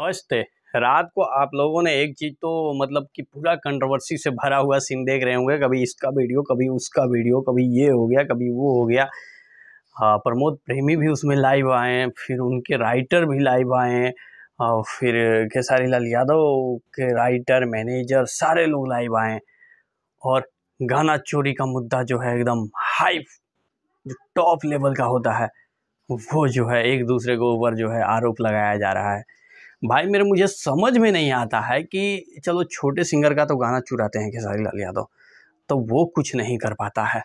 नमस्ते रात को आप लोगों ने एक चीज़ तो मतलब कि पूरा कंट्रोवर्सी से भरा हुआ सीन देख रहे होंगे कभी इसका वीडियो कभी उसका वीडियो कभी ये हो गया कभी वो हो गया हाँ प्रमोद प्रेमी भी उसमें लाइव आए हैं फिर उनके राइटर भी लाइव आए हैं और फिर खेसारी लाल यादव के राइटर मैनेजर सारे लोग लाइव आए हैं और गाना चोरी का मुद्दा जो है एकदम हाई जो टॉप लेवल का होता है वो जो है एक दूसरे के ऊपर जो है आरोप लगाया जा रहा है भाई मेरे मुझे समझ में नहीं आता है कि चलो छोटे सिंगर का तो गाना चुराते हैं खेसारी लाल यादव तो वो कुछ नहीं कर पाता है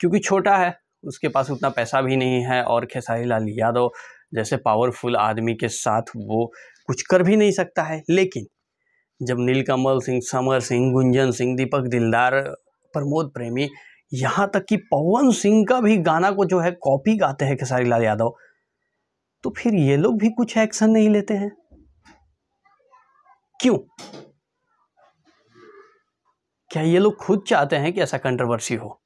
क्योंकि छोटा है उसके पास उतना पैसा भी नहीं है और खेसारी लाल यादव जैसे पावरफुल आदमी के साथ वो कुछ कर भी नहीं सकता है लेकिन जब नीलकमल सिंह समर सिंह गुंजन सिंह दीपक दिलदार प्रमोद प्रेमी यहाँ तक कि पवन सिंह का भी गाना को जो है कॉपी गाते हैं खेसारी लाल यादव तो फिर ये लोग भी कुछ एक्शन नहीं लेते हैं क्यों क्या ये लोग खुद चाहते हैं कि ऐसा कंट्रोवर्सी हो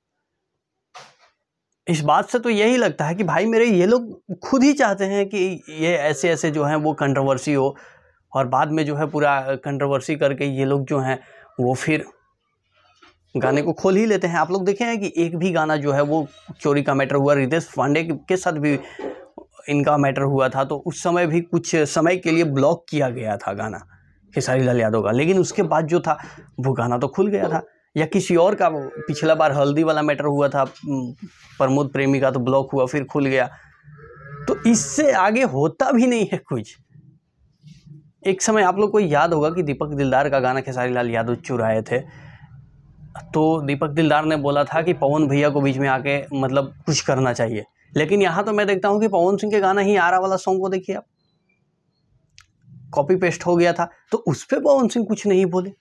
इस बात से तो यही लगता है कि भाई मेरे ये लोग खुद ही चाहते हैं कि ये ऐसे ऐसे जो हैं वो कंट्रोवर्सी हो और बाद में जो है पूरा कंट्रोवर्सी करके ये लोग जो हैं वो फिर गाने को खोल ही लेते हैं आप लोग देखे हैं कि एक भी गाना जो है वो चोरी का मैटर हुआ रितेश पांडे के साथ भी इनका मैटर हुआ था तो उस समय भी कुछ समय के लिए ब्लॉक किया गया था गाना खेसारी लाल यादव का लेकिन उसके बाद जो था वो गाना तो खुल गया था या किसी और का पिछला बार हल्दी वाला मैटर हुआ था प्रमोद प्रेमी का तो ब्लॉक हुआ फिर खुल गया तो इससे आगे होता भी नहीं है कुछ एक समय आप लोग को याद होगा कि दीपक दिलदार का गाना खेसारी लाल यादव चुराए थे तो दीपक दिलदार ने बोला था कि पवन भैया को बीच में आके मतलब कुछ करना चाहिए लेकिन यहां तो मैं देखता हूं कि पवन सिंह के गाना ही आरा वाला सॉन्ग को देखिए आप कॉपी पेस्ट हो गया था तो उस पर पवन सिंह कुछ नहीं बोले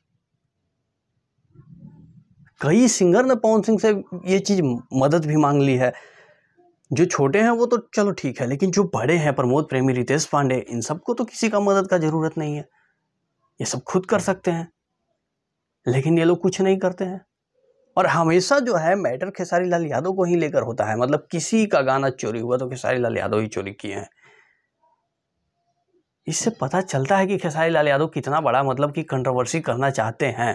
कई सिंगर ने पवन सिंह से ये चीज़ मदद भी मांग ली है जो छोटे हैं वो तो चलो ठीक है लेकिन जो बड़े हैं प्रमोद प्रेमी रितेश पांडे इन सबको तो किसी का मदद का ज़रूरत नहीं है ये सब खुद कर सकते हैं लेकिन ये लोग कुछ नहीं करते हैं और हमेशा जो है मैटर खेसारी लाल यादव को ही लेकर होता है मतलब किसी का गाना चोरी हुआ तो खेसारी लाल यादव ही चोरी किए हैं इससे पता चलता है कि खेसारी लाल यादव कितना बड़ा मतलब कि कंट्रोवर्सी करना चाहते हैं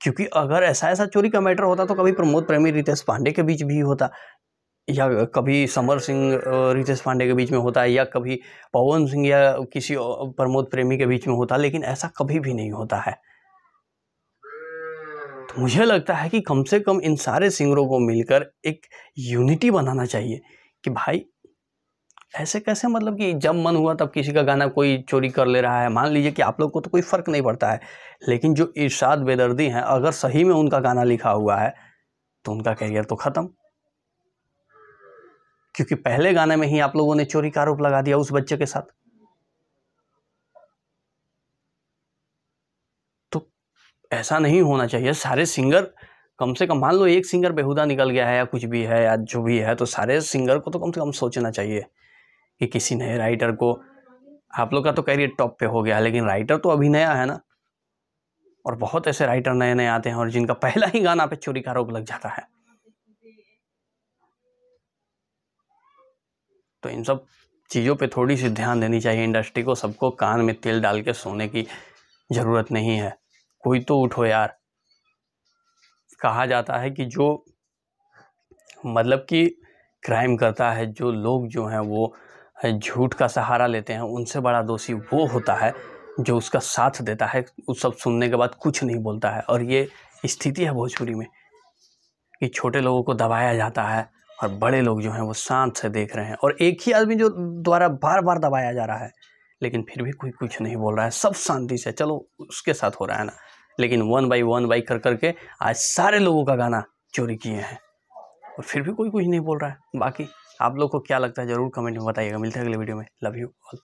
क्योंकि अगर ऐसा ऐसा चोरी का मैटर होता तो कभी प्रमोद प्रेमी रितेश पांडे के बीच भी होता या कभी समर सिंह रितेश पांडे के बीच में होता है या कभी पवन सिंह या किसी प्रमोद प्रेमी के बीच में होता लेकिन ऐसा कभी भी नहीं होता है मुझे लगता है कि कम से कम इन सारे सिंगरों को मिलकर एक यूनिटी बनाना चाहिए कि भाई ऐसे कैसे मतलब कि जब मन हुआ तब किसी का गाना कोई चोरी कर ले रहा है मान लीजिए कि आप लोग को तो कोई फ़र्क नहीं पड़ता है लेकिन जो इर्शाद बेदर्दी हैं अगर सही में उनका गाना लिखा हुआ है तो उनका करियर तो ख़त्म क्योंकि पहले गाने में ही आप लोगों ने चोरी का आरोप लगा दिया उस बच्चे के साथ ऐसा नहीं होना चाहिए सारे सिंगर कम से कम मान लो एक सिंगर बेहुदा निकल गया है या कुछ भी है या जो भी है तो सारे सिंगर को तो कम से कम सोचना चाहिए कि किसी नए राइटर को आप लोग का तो कैरियर टॉप पे हो गया लेकिन राइटर तो अभी नया है ना और बहुत ऐसे राइटर नए नए आते हैं और जिनका पहला ही गाना पे चोरी का आरोप लग जाता है तो इन सब चीज़ों पे थोड़ी सी ध्यान देनी चाहिए इंडस्ट्री को सबको कान में तेल डाल के सोने की ज़रूरत नहीं है कोई तो उठो यार कहा जाता है कि जो मतलब कि क्राइम करता है जो लोग जो हैं वो झूठ का सहारा लेते हैं उनसे बड़ा दोषी वो होता है जो उसका साथ देता है उस सब सुनने के बाद कुछ नहीं बोलता है और ये स्थिति है भोजपुरी में कि छोटे लोगों को दबाया जाता है और बड़े लोग जो हैं वो शांत से देख रहे हैं और एक ही आदमी जो द्वारा बार बार दबाया जा रहा है लेकिन फिर भी कोई कुछ नहीं बोल रहा है सब शांति से चलो उसके साथ हो रहा है ना लेकिन वन बाई वन बाई कर करके आज सारे लोगों का गाना चोरी किए हैं और फिर भी कोई कुछ नहीं बोल रहा है बाकी आप लोग को क्या लगता है ज़रूर कमेंट में बताइएगा मिलते हैं अगले वीडियो में लव यू ऑल